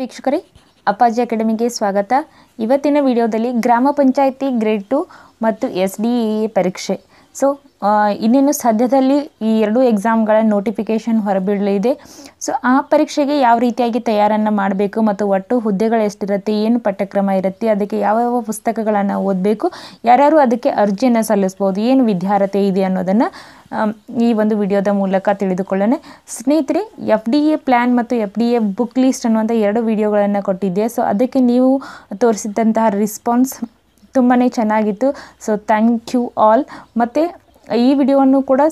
ವೀಕ್ಷಕರೇ ಅಪ್ಪಾಜಿ ಅಕಾಡೆಮಿಗೆ ಸ್ವಾಗತ ಇವತ್ತಿನ ವಿಡಿಯೋದಲ್ಲಿ ಗ್ರಾಮ ಪಂಚಾಯಿತಿ ಗ್ರೇಡ್ ಟು ಮತ್ತು ಎಸ್ ಡಿ ಎ ಪರೀಕ್ಷೆ ಸೊ ಇನ್ನೇನು ಸದ್ಯದಲ್ಲಿ ಈ ಎರಡೂ ಎಕ್ಸಾಮ್ಗಳ ನೋಟಿಫಿಕೇಷನ್ ಹೊರಬೀಳಲಿದೆ ಸೊ ಆ ಪರೀಕ್ಷೆಗೆ ಯಾವ ರೀತಿಯಾಗಿ ತಯಾರನ್ನು ಮಾಡಬೇಕು ಮತ್ತು ಒಟ್ಟು ಹುದ್ದೆಗಳು ಎಷ್ಟಿರುತ್ತೆ ಏನು ಪಠ್ಯಕ್ರಮ ಇರುತ್ತೆ ಅದಕ್ಕೆ ಯಾವ್ಯಾವ ಪುಸ್ತಕಗಳನ್ನು ಓದಬೇಕು ಯಾರ್ಯಾರು ಅದಕ್ಕೆ ಅರ್ಜಿಯನ್ನು ಸಲ್ಲಿಸ್ಬೋದು ಏನು ವಿದ್ಯಾರ್ಹತೆ ಇದೆ ಅನ್ನೋದನ್ನು ಈ ಒಂದು ವಿಡಿಯೋದ ಮೂಲಕ ತಿಳಿದುಕೊಳ್ಳೋಣ ಸ್ನೇಹಿತರೆ ಎಫ್ ಡಿ ಎ ಪ್ಲ್ಯಾನ್ ಮತ್ತು F D A book list ಅನ್ನುವಂಥ ಎರಡು ವಿಡಿಯೋಗಳನ್ನು ಕೊಟ್ಟಿದ್ದೆ ಸೊ ಅದಕ್ಕೆ ನೀವು ತೋರಿಸಿದಂತಹ ರಿಸ್ಪಾನ್ಸ್ ತುಂಬಾ ಚೆನ್ನಾಗಿತ್ತು ಸೊ ಥ್ಯಾಂಕ್ ಯು ಆಲ್ ಮತ್ತು ಈ ವಿಡಿಯೋವನ್ನು ಕೂಡ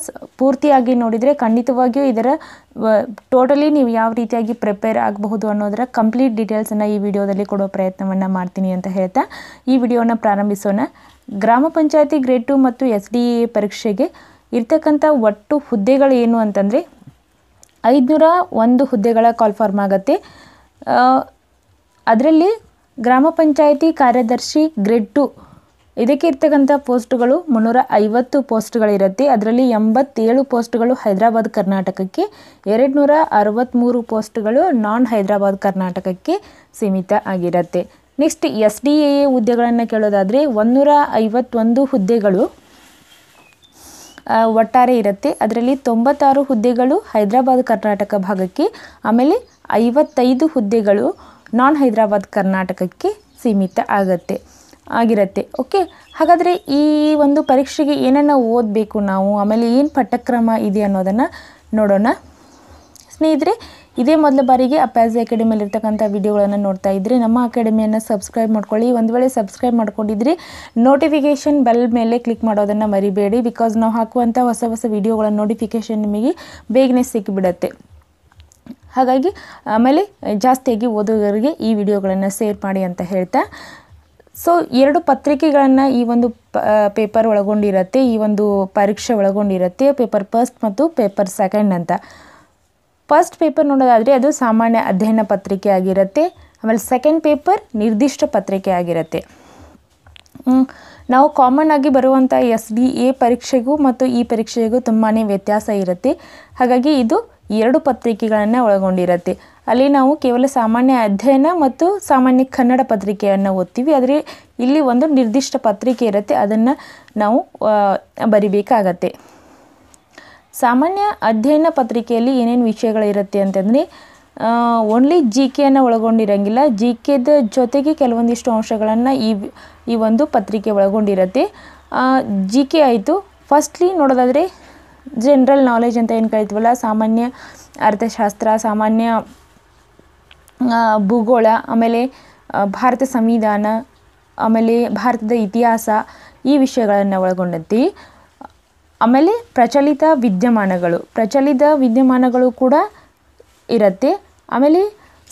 ಪೂರ್ತಿಯಾಗಿ ನೋಡಿದರೆ ಖಂಡಿತವಾಗಿಯೂ ಇದರ ಟೋಟಲಿ ನೀವು ಯಾವ ರೀತಿಯಾಗಿ ಪ್ರಿಪೇರ್ ಆಗಬಹುದು ಅನ್ನೋದರ ಕಂಪ್ಲೀಟ್ ಡೀಟೇಲ್ಸನ್ನು ಈ ವಿಡಿಯೋದಲ್ಲಿ ಕೊಡೋ ಪ್ರಯತ್ನವನ್ನು ಮಾಡ್ತೀನಿ ಅಂತ ಹೇಳ್ತಾ ಈ ವಿಡಿಯೋನ ಪ್ರಾರಂಭಿಸೋಣ ಗ್ರಾಮ ಪಂಚಾಯತಿ ಗ್ರೇಡ್ ಟು ಮತ್ತು ಎಸ್ ಡಿ ಎ ಪರೀಕ್ಷೆಗೆ ಇರ್ತಕ್ಕಂಥ ಒಟ್ಟು ಹುದ್ದೆಗಳು ಏನು ಅಂತಂದರೆ ಐದುನೂರ ಒಂದು ಹುದ್ದೆಗಳ ಕಾಲ್ ಫಾರ್ಮ್ ಆಗುತ್ತೆ ಅದರಲ್ಲಿ ಗ್ರಾಮ ಪಂಚಾಯಿತಿ ಕಾರ್ಯದರ್ಶಿ ಗ್ರೇಡ್ ಟು ಇದಕ್ಕೆ ಇರ್ತಕ್ಕಂಥ ಪೋಸ್ಟ್ಗಳು ಮುನ್ನೂರ ಐವತ್ತು ಪೋಸ್ಟ್ಗಳಿರುತ್ತೆ ಅದರಲ್ಲಿ ಎಂಬತ್ತೇಳು ಪೋಸ್ಟ್ಗಳು ಹೈದರಾಬಾದ್ ಕರ್ನಾಟಕಕ್ಕೆ ಎರಡು ಅರವತ್ತ್ಮೂರು ಪೋಸ್ಟ್ಗಳು ನಾನ್ ಹೈದರಾಬಾದ್ ಕರ್ನಾಟಕಕ್ಕೆ ಸೀಮಿತ ಆಗಿರುತ್ತೆ ನೆಕ್ಸ್ಟ್ ಎಸ್ ಡಿ ಎ ಹುದ್ದೆಗಳನ್ನು ಕೇಳೋದಾದರೆ ಒಂದೂರ ಐವತ್ತೊಂದು ಹುದ್ದೆಗಳು ಒಟ್ಟಾರೆ ಇರುತ್ತೆ ಅದರಲ್ಲಿ ತೊಂಬತ್ತಾರು ಹುದ್ದೆಗಳು ಹೈದರಾಬಾದ್ ಕರ್ನಾಟಕ ಭಾಗಕ್ಕೆ ಆಮೇಲೆ ಐವತ್ತೈದು ಹುದ್ದೆಗಳು ನಾನ್ ಹೈದರಾಬಾದ್ ಕರ್ನಾಟಕಕ್ಕೆ ಸೀಮಿತ ಆಗುತ್ತೆ ಆಗಿರುತ್ತೆ ಓಕೆ ಹಾಗಾದರೆ ಈ ಒಂದು ಪರೀಕ್ಷೆಗೆ ಏನನ್ನು ಓದಬೇಕು ನಾವು ಆಮೇಲೆ ಏನು ಪಠ್ಯಕ್ರಮ ಇದೆ ಅನ್ನೋದನ್ನು ನೋಡೋಣ ಸ್ನೇಹಿತರೆ ಇದೇ ಮೊದಲ ಬಾರಿಗೆ ಅಕಾಡೆಮಿಯಲ್ಲಿ ಇರ್ತಕ್ಕಂಥ ವಿಡಿಯೋಗಳನ್ನು ನೋಡ್ತಾ ಇದ್ದರೆ ನಮ್ಮ ಅಕಾಡೆಮಿಯನ್ನು ಸಬ್ಸ್ಕ್ರೈಬ್ ಮಾಡ್ಕೊಳ್ಳಿ ಒಂದು ವೇಳೆ ಸಬ್ಸ್ಕ್ರೈಬ್ ಮಾಡ್ಕೊಂಡಿದ್ರೆ ನೋಟಿಫಿಕೇಷನ್ ಬೆಲ್ ಮೇಲೆ ಕ್ಲಿಕ್ ಮಾಡೋದನ್ನು ಮರಿಬೇಡಿ ಬಿಕಾಸ್ ನಾವು ಹಾಕುವಂಥ ಹೊಸ ಹೊಸ ವಿಡಿಯೋಗಳ ನೋಟಿಫಿಕೇಷನ್ ನಿಮಗೆ ಬೇಗನೆ ಸಿಕ್ಕಿಬಿಡತ್ತೆ ಹಾಗಾಗಿ ಆಮೇಲೆ ಜಾಸ್ತಿಯಾಗಿ ಓದೋರಿಗೆ ಈ ವಿಡಿಯೋಗಳನ್ನು ಸೇರ್ ಮಾಡಿ ಅಂತ ಹೇಳ್ತಾ ಸೊ ಎರಡು ಪತ್ರಿಕೆಗಳನ್ನು ಈ ಒಂದು ಪೇಪರ್ ಒಳಗೊಂಡಿರುತ್ತೆ ಈ ಒಂದು ಪರೀಕ್ಷೆ ಒಳಗೊಂಡಿರುತ್ತೆ ಪೇಪರ್ ಫಸ್ಟ್ ಮತ್ತು ಪೇಪರ್ ಸೆಕೆಂಡ್ ಅಂತ ಫಸ್ಟ್ ಪೇಪರ್ ನೋಡೋದಾದರೆ ಅದು ಸಾಮಾನ್ಯ ಅಧ್ಯಯನ ಪತ್ರಿಕೆ ಆಗಿರುತ್ತೆ ಆಮೇಲೆ ಸೆಕೆಂಡ್ ಪೇಪರ್ ನಿರ್ದಿಷ್ಟ ಪತ್ರಿಕೆ ಆಗಿರುತ್ತೆ ನಾವು ಕಾಮನ್ ಆಗಿ ಬರುವಂಥ ಎಸ್ ಬಿ ಎ ಪರೀಕ್ಷೆಗೂ ಮತ್ತು ಈ ಪರೀಕ್ಷೆಗೂ ತುಂಬಾ ವ್ಯತ್ಯಾಸ ಇರುತ್ತೆ ಹಾಗಾಗಿ ಇದು ಎರಡು ಪತ್ರಿಕೆಗಳನ್ನು ಒಳಗೊಂಡಿರುತ್ತೆ ಅಲ್ಲಿ ನಾವು ಕೇವಲ ಸಾಮಾನ್ಯ ಅಧ್ಯಯನ ಮತ್ತು ಸಾಮಾನ್ಯ ಕನ್ನಡ ಪತ್ರಿಕೆಯನ್ನು ಓದ್ತೀವಿ ಆದರೆ ಇಲ್ಲಿ ಒಂದು ನಿರ್ದಿಷ್ಟ ಪತ್ರಿಕೆ ಇರುತ್ತೆ ಅದನ್ನು ನಾವು ಬರಿಬೇಕಾಗತ್ತೆ ಸಾಮಾನ್ಯ ಅಧ್ಯಯನ ಪತ್ರಿಕೆಯಲ್ಲಿ ಏನೇನು ವಿಷಯಗಳಿರುತ್ತೆ ಅಂತಂದರೆ ಓನ್ಲಿ ಜಿ ಕೆಯನ್ನು ಒಳಗೊಂಡಿರಂಗಿಲ್ಲ ಜಿ ಕೆದ ಜೊತೆಗೆ ಕೆಲವೊಂದಿಷ್ಟು ಅಂಶಗಳನ್ನು ಈ ಈ ಒಂದು ಪತ್ರಿಕೆ ಒಳಗೊಂಡಿರುತ್ತೆ ಜಿ ಕೆ ಆಯಿತು ಫಸ್ಟ್ಲಿ ನೋಡೋದಾದರೆ ಜನರಲ್ ನಾಲೆಜ್ ಅಂತ ಏನು ಕರಿತೀವಲ್ಲ ಸಾಮಾನ್ಯ ಅರ್ಥಶಾಸ್ತ್ರ ಸಾಮಾನ್ಯ ಭೂಗೋಳ ಆಮೇಲೆ ಭಾರತ ಸಂವಿಧಾನ ಆಮೇಲೆ ಭಾರತದ ಇತಿಹಾಸ ಈ ವಿಷಯಗಳನ್ನು ಒಳಗೊಂಡಂತೆ ಆಮೇಲೆ ಪ್ರಚಲಿತ ವಿದ್ಯಮಾನಗಳು ಪ್ರಚಲಿತ ವಿದ್ಯಮಾನಗಳು ಕೂಡ ಇರುತ್ತೆ ಆಮೇಲೆ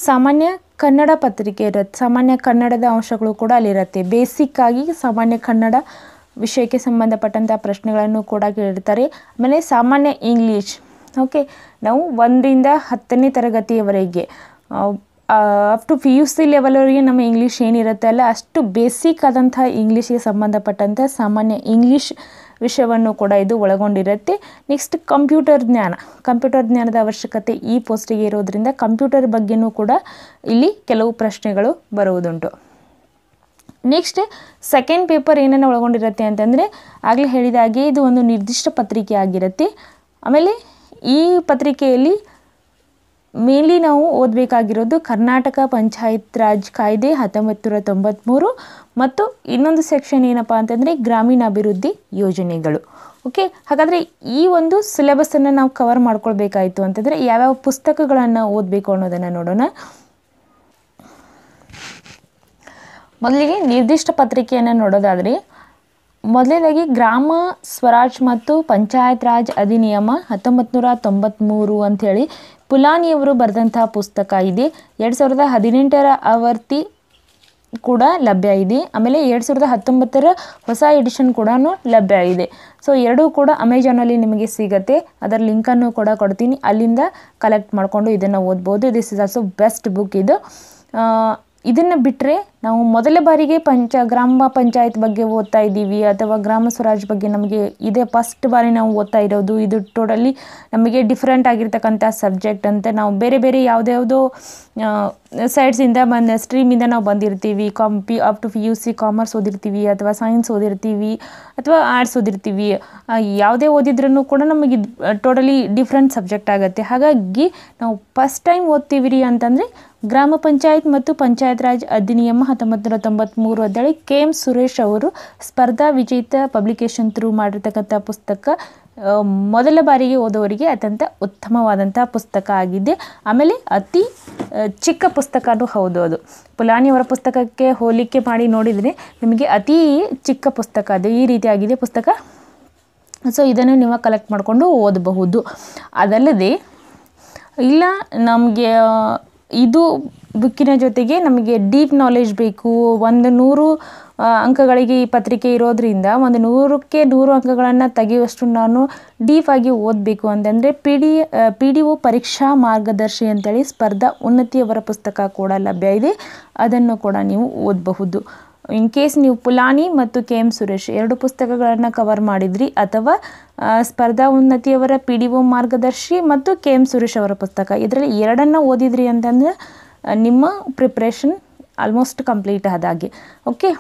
ಸಾಮಾನ್ಯ ಕನ್ನಡ ಪತ್ರಿಕೆ ಇರುತ್ತೆ ಸಾಮಾನ್ಯ ಕನ್ನಡದ ಅಂಶಗಳು ಕೂಡ ಅಲ್ಲಿರುತ್ತೆ ಬೇಸಿಕ್ಕಾಗಿ ಸಾಮಾನ್ಯ ಕನ್ನಡ ವಿಷಯಕ್ಕೆ ಸಂಬಂಧಪಟ್ಟಂಥ ಪ್ರಶ್ನೆಗಳನ್ನು ಕೂಡ ಕೇಳಿರ್ತಾರೆ ಆಮೇಲೆ ಸಾಮಾನ್ಯ ಇಂಗ್ಲೀಷ್ ಓಕೆ ನಾವು ಒಂದರಿಂದ ಹತ್ತನೇ ತರಗತಿಯವರೆಗೆ up to P U C ಲೆವೆಲ್ವರೆಗೆ ನಮ್ಮ ಇಂಗ್ಲೀಷ್ ಏನಿರುತ್ತೆ ಅಲ್ಲ ಅಷ್ಟು ಬೇಸಿಕ್ ಆದಂಥ ಇಂಗ್ಲೀಷಿಗೆ ಸಂಬಂಧಪಟ್ಟಂಥ ಸಾಮಾನ್ಯ ಇಂಗ್ಲೀಷ್ ವಿಷಯವನ್ನು ಕೂಡ ಇದು ಒಳಗೊಂಡಿರುತ್ತೆ ನೆಕ್ಸ್ಟ್ ಕಂಪ್ಯೂಟರ್ ಜ್ಞಾನ ಕಂಪ್ಯೂಟರ್ ಜ್ಞಾನದ ಅವಶ್ಯಕತೆ ಈ ಪೋಸ್ಟಿಗೆ ಇರೋದರಿಂದ ಕಂಪ್ಯೂಟರ್ ಬಗ್ಗೆನೂ ಕೂಡ ಇಲ್ಲಿ ಕೆಲವು ಪ್ರಶ್ನೆಗಳು ಬರುವುದುಂಟು ನೆಕ್ಸ್ಟ್ ಸೆಕೆಂಡ್ ಪೇಪರ್ ಏನನ್ನು ಒಳಗೊಂಡಿರುತ್ತೆ ಅಂತಂದರೆ ಆಗಲೇ ಹೇಳಿದಾಗೆ ಇದು ಒಂದು ನಿರ್ದಿಷ್ಟ ಪತ್ರಿಕೆ ಆಗಿರುತ್ತೆ ಆಮೇಲೆ ಈ ಪತ್ರಿಕೆಯಲ್ಲಿ ಮೇನ್ಲಿ ನಾವು ಓದಬೇಕಾಗಿರೋದು ಕರ್ನಾಟಕ ಪಂಚಾಯತ್ ರಾಜ್ ಕಾಯ್ದೆ ಹತ್ತೊಂಬತ್ತು ನೂರ ತೊಂಬತ್ತ್ಮೂರು ಮತ್ತು ಇನ್ನೊಂದು ಸೆಕ್ಷನ್ ಏನಪ್ಪ ಅಂತಂದರೆ ಗ್ರಾಮೀಣಾಭಿವೃದ್ಧಿ ಯೋಜನೆಗಳು ಓಕೆ ಹಾಗಾದರೆ ಈ ಒಂದು ಸಿಲೆಬಸ್ಸನ್ನು ನಾವು ಕವರ್ ಮಾಡ್ಕೊಳ್ಬೇಕಾಯಿತು ಅಂತಂದರೆ ಯಾವ್ಯಾವ ಪುಸ್ತಕಗಳನ್ನು ಓದಬೇಕು ಅನ್ನೋದನ್ನು ನೋಡೋಣ ಮೊದಲಿಗೆ ನಿರ್ದಿಷ್ಟ ಪತ್ರಿಕೆಯನ್ನು ನೋಡೋದಾದರೆ ಮೊದಲನೇದಾಗಿ ಗ್ರಾಮ ಸ್ವರಾಜ್ ಮತ್ತು ಪಂಚಾಯತ್ ರಾಜ್ ಅಧಿನಿಯಮ ಹತ್ತೊಂಬತ್ತು ನೂರ ತೊಂಬತ್ತ್ಮೂರು ಅಂಥೇಳಿ ಪುಲಾನಿಯವರು ಬರೆದಂತಹ ಪುಸ್ತಕ ಇದೆ ಎರಡು ಸಾವಿರದ ಹದಿನೆಂಟರ ಆವರ್ತಿ ಕೂಡ ಲಭ್ಯ ಇದೆ ಆಮೇಲೆ ಎರಡು ಸಾವಿರದ ಹತ್ತೊಂಬತ್ತರ ಹೊಸ ಎಡಿಷನ್ ಕೂಡ ಲಭ್ಯ ಇದೆ ಸೊ ಎರಡೂ ಕೂಡ ಅಮೆಜಾನಲ್ಲಿ ನಿಮಗೆ ಸಿಗುತ್ತೆ ಅದರ ಲಿಂಕನ್ನು ಕೂಡ ಕೊಡ್ತೀನಿ ಅಲ್ಲಿಂದ ಕಲೆಕ್ಟ್ ಮಾಡಿಕೊಂಡು ಇದನ್ನು ಓದ್ಬೋದು this is also best book ಇದು ಇದನ್ನು ಬಿಟ್ಟರೆ ನಾವು ಮೊದಲ ಬಾರಿಗೆ ಪಂಚ ಗ್ರಾಮ ಪಂಚಾಯತ್ ಬಗ್ಗೆ ಓದ್ತಾ ಇದ್ದೀವಿ ಅಥವಾ ಗ್ರಾಮ ಸ್ವರಾಜ್ ಬಗ್ಗೆ ನಮಗೆ ಇದೇ ಫಸ್ಟ್ ಬಾರಿ ನಾವು ಓದ್ತಾ ಇರೋದು ಇದು ಟೋಟಲಿ ನಮಗೆ ಡಿಫ್ರೆಂಟ್ ಆಗಿರ್ತಕ್ಕಂಥ ಸಬ್ಜೆಕ್ಟ್ ಅಂತ ನಾವು ಬೇರೆ ಬೇರೆ ಯಾವುದ್ಯಾವುದೋ ಸೈಡ್ಸಿಂದ ಬಂದ ಸ್ಟ್ರೀಮಿಂದ ನಾವು ಬಂದಿರ್ತೀವಿ P up to P U C commerce ಓದಿರ್ತೀವಿ ಅಥವಾ ಸೈನ್ಸ್ ಓದಿರ್ತೀವಿ ಅಥವಾ ಆರ್ಟ್ಸ್ ಓದಿರ್ತೀವಿ ಯಾವುದೇ ಓದಿದ್ರೂ ಕೂಡ ನಮಗೆ ಟೋಟಲಿ ಡಿಫ್ರೆಂಟ್ ಸಬ್ಜೆಕ್ಟ್ ಆಗುತ್ತೆ ಹಾಗಾಗಿ ನಾವು ಫಸ್ಟ್ ಟೈಮ್ ಓದ್ತೀವಿ ರೀ ಅಂತಂದರೆ ಗ್ರಾಮ ಪಂಚಾಯತ್ ಮತ್ತು ಪಂಚಾಯತ್ ರಾಜ್ ಅಧಿನಿಯಮ ಹತ್ತೊಂಬತ್ತು ನೂರ ತೊಂಬತ್ತ್ಮೂರು ಅಂತೇಳಿ ಕೆ ಎಂ ಸುರೇಶ್ ಅವರು ಸ್ಪರ್ಧಾ ವಿಜೇತ ಪಬ್ಲಿಕೇಶನ್ ಥ್ರೂ ಮಾಡಿರ್ತಕ್ಕಂಥ ಪುಸ್ತಕ ಮೊದಲ ಬಾರಿಗೆ ಓದೋರಿಗೆ ಅತ್ಯಂತ ಉತ್ತಮವಾದಂಥ ಪುಸ್ತಕ ಆಗಿದೆ ಆಮೇಲೆ ಅತಿ ಚಿಕ್ಕ ಪುಸ್ತಕನೂ ಹೌದು ಅದು ಅವರ ಪುಸ್ತಕಕ್ಕೆ ಹೋಲಿಕೆ ಮಾಡಿ ನೋಡಿದರೆ ನಿಮಗೆ ಅತಿ ಚಿಕ್ಕ ಪುಸ್ತಕ ಅದು ಈ ರೀತಿಯಾಗಿದೆ ಪುಸ್ತಕ ಸೊ ಇದನ್ನು ನೀವು ಕಲೆಕ್ಟ್ ಮಾಡಿಕೊಂಡು ಓದಬಹುದು ಅದಲ್ಲದೆ ಇಲ್ಲ ನಮಗೆ ಇದು ಬುಕ್ಕಿನ ಜೊತೆಗೆ ನಮಗೆ ಡೀಪ್ ನಾಲೆಜ್ ಬೇಕು ಒಂದು ನೂರು ಅಂಕಗಳಿಗೆ ಈ ಪತ್ರಿಕೆ ಇರೋದರಿಂದ ಒಂದು ನೂರಕ್ಕೆ ನೂರು ಅಂಕಗಳನ್ನು ತೆಗೆಯುವಷ್ಟು ನಾನು ಡೀಪ್ ಆಗಿ ಓದಬೇಕು ಅಂತಂದರೆ P D P D O ಪರೀಕ್ಷಾ ಮಾರ್ಗದರ್ಶಿ ಅಂತೇಳಿ ಸ್ಪರ್ಧಾ ಉನ್ನತಿಯವರ ಪುಸ್ತಕ ಕೂಡ ಲಭ್ಯ ಇದೆ ಅದನ್ನು ಕೂಡ ನೀವು ಓದಬಹುದು ಇನ್ ಕೇಸ್ ನೀವು ಪುಲಾನಿ ಮತ್ತು ಕೆ ಎಂ ಸುರೇಶ್ ಎರಡು ಪುಸ್ತಕಗಳನ್ನು ಕವರ್ ಮಾಡಿದ್ರಿ ಅಥವಾ ಸ್ಪರ್ಧಾ ಉನ್ನತಿಯವರ ಪಿ ಡಿ ಒ ಮಾರ್ಗದರ್ಶಿ ಮತ್ತು ಕೆ ಎಂ ಸುರೇಶ್ ಅವರ ಪುಸ್ತಕ ಇದರಲ್ಲಿ ಎರಡನ್ನು ಓದಿದ್ರಿ ಅಂತಂದರೆ ನಿಮ್ಮ ಪ್ರಿಪ್ರೇಷನ್ ಆಲ್ಮೋಸ್ಟ್ ಕಂಪ್ಲೀಟ್ ಆದಾಗಿ ಓಕೆ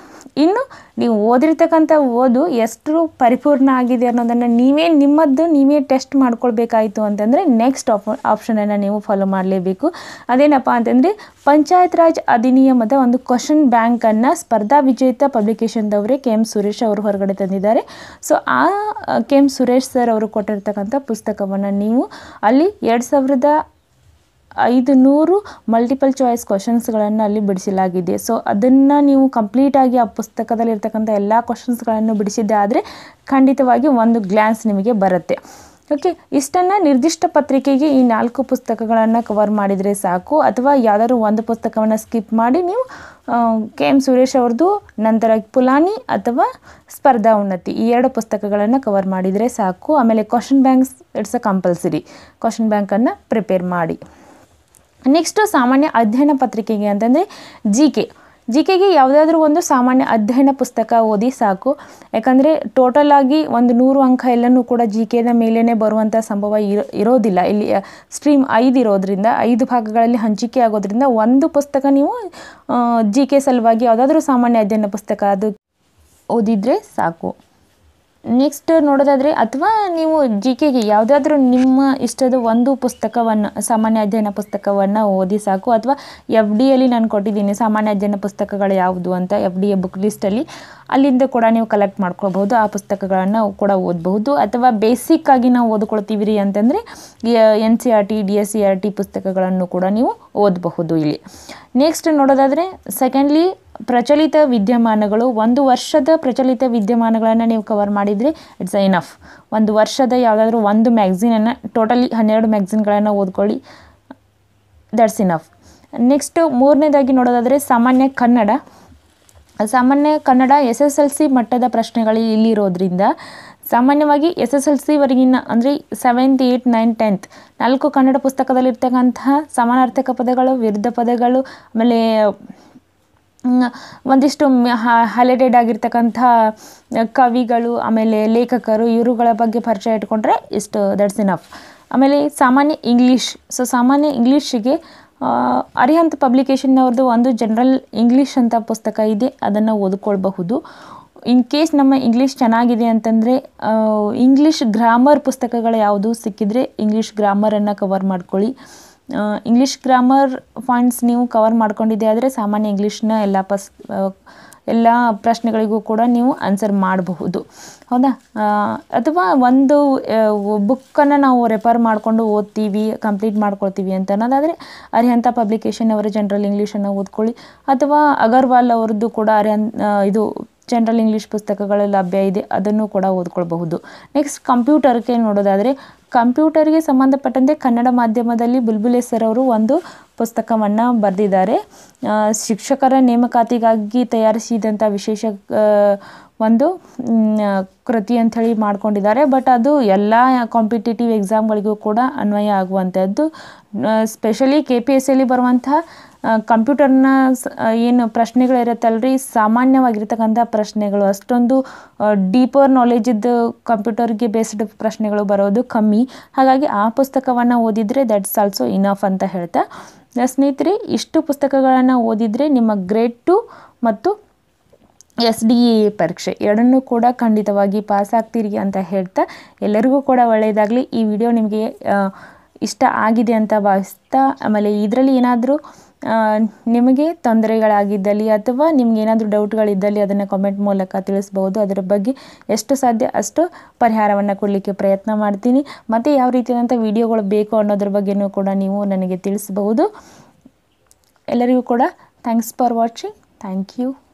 ಇನ್ನು ನೀವು ಓದಿರ್ತಕ್ಕಂಥ ಓದು ಎಷ್ಟು ಪರಿಪೂರ್ಣ ಆಗಿದೆ ಅನ್ನೋದನ್ನು ನೀವೇ ನಿಮ್ಮದ್ದು ನೀವೇ ಟೆಸ್ಟ್ ಮಾಡ್ಕೊಳ್ಬೇಕಾಯಿತು ಅಂತಂದರೆ ನೆಕ್ಸ್ಟ್ ಆಪ್ ಆಪ್ಷನನ್ನು ನೀವು ಫಾಲೋ ಮಾಡಲೇಬೇಕು ಅದೇನಪ್ಪ ಅಂತಂದರೆ ಪಂಚಾಯತ್ ರಾಜ್ ಅಧಿನಿಯಮದ ಒಂದು ಕ್ವಶನ್ ಬ್ಯಾಂಕನ್ನು ಸ್ಪರ್ಧಾ ವಿಜೇತ ಪಬ್ಲಿಕೇಶನ್ದವರೇ ಕೆ ಎಂ ಸುರೇಶ್ ಅವರು ಹೊರಗಡೆ ತಂದಿದ್ದಾರೆ ಸೊ ಆ ಕೆ ಎಂ ಸುರೇಶ್ ಸರ್ ಅವರು ಕೊಟ್ಟಿರ್ತಕ್ಕಂಥ ಪುಸ್ತಕವನ್ನು ನೀವು ಅಲ್ಲಿ ಎರಡು ಸಾವಿರದ ಐದು ನೂರು ಮಲ್ಟಿಪಲ್ ಚಾಯ್ಸ್ ಕ್ವಶನ್ಸ್ಗಳನ್ನು ಅಲ್ಲಿ ಬಿಡಿಸಲಾಗಿದೆ ಸೊ ಅದನ್ನು ನೀವು ಕಂಪ್ಲೀಟಾಗಿ ಆ ಪುಸ್ತಕದಲ್ಲಿರ್ತಕ್ಕಂಥ ಎಲ್ಲ ಕ್ವಶನ್ಸ್ಗಳನ್ನು ಬಿಡಿಸಿದ್ದೆ ಆದರೆ ಖಂಡಿತವಾಗಿ ಒಂದು ಗ್ಲ್ಯಾನ್ಸ್ ನಿಮಗೆ ಬರುತ್ತೆ ಓಕೆ ಇಷ್ಟನ್ನು ನಿರ್ದಿಷ್ಟ ಪತ್ರಿಕೆಗೆ ಈ ನಾಲ್ಕು ಪುಸ್ತಕಗಳನ್ನು ಕವರ್ ಮಾಡಿದರೆ ಸಾಕು ಅಥವಾ ಯಾವ್ದಾದ್ರು ಒಂದು ಪುಸ್ತಕವನ್ನು ಸ್ಕಿಪ್ ಮಾಡಿ ನೀವು ಕೆ ಎಮ್ ಸುರೇಶ್ ಅವ್ರದ್ದು ನಂತರ ಪುಲಾನಿ ಅಥವಾ ಸ್ಪರ್ಧಾ ಉನ್ನತಿ ಈ ಎರಡು ಪುಸ್ತಕಗಳನ್ನು ಕವರ್ ಮಾಡಿದರೆ ಸಾಕು ಆಮೇಲೆ question banks it's a compulsory question ಬ್ಯಾಂಕನ್ನು ಪ್ರಿಪೇರ್ ಮಾಡಿ ನೆಕ್ಸ್ಟು ಸಾಮಾನ್ಯ ಅಧ್ಯಯನ ಪತ್ರಿಕೆಗೆ ಅಂತಂದರೆ ಜಿ ಕೆ ಜಿ ಕೆಗೆ ಯಾವುದಾದ್ರೂ ಒಂದು ಸಾಮಾನ್ಯ ಅಧ್ಯಯನ ಪುಸ್ತಕ ಓದಿ ಸಾಕು ಯಾಕಂದರೆ ಟೋಟಲ್ ಆಗಿ ಒಂದು ನೂರು ಅಂಕ ಎಲ್ಲನೂ ಕೂಡ ಜಿ ಕೆನ ಮೇಲೇ ಬರುವಂಥ ಸಂಭವ ಇರೋ ಇರೋದಿಲ್ಲ ಇಲ್ಲಿ ಸ್ಟ್ರೀಮ್ ಐದು ಇರೋದ್ರಿಂದ ಐದು ಭಾಗಗಳಲ್ಲಿ ಹಂಚಿಕೆ ಆಗೋದ್ರಿಂದ ಒಂದು ಪುಸ್ತಕ ನೀವು ಜಿ ಕೆ ಸಲುವಾಗಿ ಯಾವುದಾದ್ರೂ ಸಾಮಾನ್ಯ ಅಧ್ಯಯನ ಪುಸ್ತಕ ಅದು ಓದಿದರೆ ಸಾಕು ನೆಕ್ಸ್ಟ್ ನೋಡೋದಾದರೆ ಅಥವಾ ನೀವು ಜಿ ಕೆಗೆ ಯಾವುದಾದ್ರೂ ನಿಮ್ಮ ಇಷ್ಟದ ಒಂದು ಪುಸ್ತಕವನ್ನು ಸಾಮಾನ್ಯ ಅಧ್ಯಯನ ಪುಸ್ತಕವನ್ನು ಓದಿ ಸಾಕು ಅಥವಾ ಎಫ್ ಡಿ ಡಿಯಲ್ಲಿ ನಾನು ಕೊಟ್ಟಿದ್ದೀನಿ ಸಾಮಾನ್ಯ ಅಧ್ಯಯನ ಪುಸ್ತಕಗಳು ಯಾವುದು ಅಂತ ಎಫ್ ಡಿ ಎ ಬುಕ್ ಲಿಸ್ಟಲ್ಲಿ ಅಲ್ಲಿಂದ ಕೂಡ ನೀವು ಕಲೆಕ್ಟ್ ಮಾಡ್ಕೊಳ್ಬಹುದು ಆ ಪುಸ್ತಕಗಳನ್ನು ಕೂಡ ಓದಬಹುದು ಅಥವಾ ಬೇಸಿಕ್ ಆಗಿ ನಾವು ಓದ್ಕೊಳ್ತೀವಿ ರೀ ಅಂತಂದರೆ N C R T e D S C R T e e ಪುಸ್ತಕಗಳನ್ನು ಕೂಡ ನೀವು ಓದಬಹುದು ಇಲ್ಲಿ ನೆಕ್ಸ್ಟ್ ನೋಡೋದಾದರೆ ಸೆಕೆಂಡ್ಲಿ ಪ್ರಚಲಿತ ವಿದ್ಯಮಾನಗಳು ಒಂದು ವರ್ಷದ ಪ್ರಚಲಿತ ವಿದ್ಯಮಾನಗಳನ್ನು ನೀವು ಕವರ್ ಮಾಡಿದರೆ ಇಟ್ಸ್ ಇನಫ್ ಒಂದು ವರ್ಷದ ಯಾವುದಾದ್ರೂ ಒಂದು ಮ್ಯಾಗ್ಝೀನನ್ನು ಟೋಟಲಿ ಹನ್ನೆರಡು ಮ್ಯಾಗ್ಝಿನ್ಗಳನ್ನು ಓದ್ಕೊಳ್ಳಿ ದಟ್ಸ್ ಇನಫ್ ನೆಕ್ಸ್ಟ್ ಮೂರನೇದಾಗಿ ನೋಡೋದಾದರೆ ಸಾಮಾನ್ಯ ಕನ್ನಡ ಸಾಮಾನ್ಯ Kannada S S L C ಮಟ್ಟದ ಪ್ರಶ್ನೆಗಳು ಇಲ್ಲಿರೋದ್ರಿಂದ ಸಾಮಾನ್ಯವಾಗಿ ಎಸ್ ಎಸ್ ಎಲ್ ಸಿವರೆಗಿನ ಅಂದರೆ ಸೆವೆಂತ್ ಏಯ್ಟ್ ನೈನ್ ಟೆಂತ್ ನಾಲ್ಕು ಕನ್ನಡ ಪುಸ್ತಕದಲ್ಲಿರ್ತಕ್ಕಂತಹ ಸಮಾನಾರ್ಥಕ ಪದಗಳು ವಿರುದ್ಧ ಪದಗಳು ಆಮೇಲೆ ಒಂದಿಷ್ಟು ಹೈಲೈಟೆಡ್ ಆಗಿರ್ತಕ್ಕಂಥ ಕವಿಗಳು ಆಮೇಲೆ ಲೇಖಕರು ಇವರುಗಳ ಬಗ್ಗೆ ಪರಿಚಯ ಇಟ್ಕೊಂಡ್ರೆ ಇಷ್ಟು ದಟ್ಸ್ ಇನಫ್ ಆಮೇಲೆ ಸಾಮಾನ್ಯ ಇಂಗ್ಲೀಷ್ ಸೊ ಸಾಮಾನ್ಯ ಇಂಗ್ಲೀಷಿಗೆ ಅರಿಹಂತ್ ಪಬ್ಲಿಕೇಶನ್ನವ್ರದ್ದು ಒಂದು ಜನರಲ್ ಇಂಗ್ಲೀಷ್ ಅಂತ ಪುಸ್ತಕ ಇದೆ ಅದನ್ನು ಓದ್ಕೊಳ್ಬಹುದು ಇನ್ ಕೇಸ್ ನಮ್ಮ ಇಂಗ್ಲೀಷ್ ಚೆನ್ನಾಗಿದೆ ಅಂತಂದರೆ ಇಂಗ್ಲೀಷ್ ಗ್ರಾಮರ್ ಪುಸ್ತಕಗಳು ಯಾವುದು ಸಿಕ್ಕಿದರೆ ಇಂಗ್ಲೀಷ್ ಗ್ರಾಮರನ್ನು ಕವರ್ ಮಾಡ್ಕೊಳ್ಳಿ ಇಂಗ್ಲೀಷ್ ಗ್ರಾಮರ್ ಪಾಯಿಂಟ್ಸ್ ನೀವು ಕವರ್ ಮಾಡ್ಕೊಂಡಿದ್ದೆ ಆದರೆ ಸಾಮಾನ್ಯ ಇಂಗ್ಲೀಷ್ನ ಎಲ್ಲ ಪಸ್ ಎಲ್ಲ ಪ್ರಶ್ನೆಗಳಿಗೂ ಕೂಡ ನೀವು ಆನ್ಸರ್ ಮಾಡಬಹುದು ಹೌದಾ ಅಥವಾ ಒಂದು ಬುಕ್ಕನ್ನು ನಾವು ರೆಫರ್ ಮಾಡಿಕೊಂಡು ಓದ್ತೀವಿ ಕಂಪ್ಲೀಟ್ ಮಾಡ್ಕೊಳ್ತೀವಿ ಅಂತ ಅನ್ನೋದಾದರೆ ಅರಿಹಂತ ಪಬ್ಲಿಕೇಶನ್ ಅವರ ಜನರಲ್ ಇಂಗ್ಲೀಷನ್ನು ಓದ್ಕೊಳ್ಳಿ ಅಥವಾ ಅಗರ್ವಾಲ್ ಅವ್ರದ್ದು ಕೂಡ ಅರಿಹನ್ ಇದು ಜನರಲ್ ಇಂಗ್ಲೀಷ್ ಪುಸ್ತಕಗಳು ಲಭ್ಯ ಇದೆ ಅದನ್ನು ಕೂಡ ಓದ್ಕೊಳ್ಬಹುದು ನೆಕ್ಸ್ಟ್ ಕಂಪ್ಯೂಟರ್ಗೆ ನೋಡೋದಾದರೆ ಕಂಪ್ಯೂಟರ್ಗೆ ಸಂಬಂಧಪಟ್ಟಂತೆ ಕನ್ನಡ ಮಾಧ್ಯಮದಲ್ಲಿ ಸರ್ ಅವರು ಒಂದು ಪುಸ್ತಕವನ್ನು ಬರೆದಿದ್ದಾರೆ ಶಿಕ್ಷಕರ ನೇಮಕಾತಿಗಾಗಿ ತಯಾರಿಸಿದಂಥ ವಿಶೇಷ ಒಂದು ಕೃತಿ ಅಂಥೇಳಿ ಮಾಡ್ಕೊಂಡಿದ್ದಾರೆ ಬಟ್ ಅದು ಎಲ್ಲ ಕಾಂಪಿಟೇಟಿವ್ ಎಕ್ಸಾಮ್ಗಳಿಗೂ ಕೂಡ ಅನ್ವಯ ಆಗುವಂಥದ್ದು ಸ್ಪೆಷಲಿ ಕೆ ಪಿ ಎಸ್ ಎಲ್ಲಿ ಬರುವಂತಹ ಕಂಪ್ಯೂಟರ್ನ ಏನು ಪ್ರಶ್ನೆಗಳಿರುತ್ತಲ್ಲ ರೀ ಸಾಮಾನ್ಯವಾಗಿರ್ತಕ್ಕಂಥ ಪ್ರಶ್ನೆಗಳು ಅಷ್ಟೊಂದು ಡೀಪರ್ ನಾಲೆಜಿದ್ದು ಕಂಪ್ಯೂಟರ್ಗೆ ಬೇಸ್ಡ್ ಪ್ರಶ್ನೆಗಳು ಬರೋದು ಕಮ್ಮಿ ಹಾಗಾಗಿ ಆ ಪುಸ್ತಕವನ್ನು ಓದಿದರೆ ದಟ್ಸ್ ಆಲ್ಸೋ ಇನಫ್ ಅಂತ ಹೇಳ್ತಾ ಸ್ನೇಹಿತರೆ ಇಷ್ಟು ಪುಸ್ತಕಗಳನ್ನು ಓದಿದರೆ ನಿಮ್ಮ ಗ್ರೇಡ್ ಟು ಮತ್ತು ಎಸ್ ಡಿ ಎ ಪರೀಕ್ಷೆ ಎರಡನ್ನೂ ಕೂಡ ಖಂಡಿತವಾಗಿ ಪಾಸ್ ಆಗ್ತೀರಿ ಅಂತ ಹೇಳ್ತಾ ಎಲ್ಲರಿಗೂ ಕೂಡ ಒಳ್ಳೆಯದಾಗಲಿ ಈ ವಿಡಿಯೋ ನಿಮಗೆ ಇಷ್ಟ ಆಗಿದೆ ಅಂತ ಭಾವಿಸ್ತಾ ಆಮೇಲೆ ಇದರಲ್ಲಿ ಏನಾದರೂ ನಿಮಗೆ ತೊಂದರೆಗಳಾಗಿದ್ದಲ್ಲಿ ಅಥವಾ ನಿಮ್ಗೆ ಏನಾದರೂ ಡೌಟ್ಗಳಿದ್ದಲ್ಲಿ ಅದನ್ನು ಕಮೆಂಟ್ ಮೂಲಕ ತಿಳಿಸ್ಬೋದು ಅದರ ಬಗ್ಗೆ ಎಷ್ಟು ಸಾಧ್ಯ ಅಷ್ಟು ಪರಿಹಾರವನ್ನು ಕೊಡಲಿಕ್ಕೆ ಪ್ರಯತ್ನ ಮಾಡ್ತೀನಿ ಮತ್ತು ಯಾವ ರೀತಿಯಾದಂಥ ವಿಡಿಯೋಗಳು ಬೇಕು ಅನ್ನೋದ್ರ ಬಗ್ಗೆಯೂ ಕೂಡ ನೀವು ನನಗೆ ತಿಳಿಸ್ಬೌದು ಎಲ್ಲರಿಗೂ ಕೂಡ thanks for watching thank you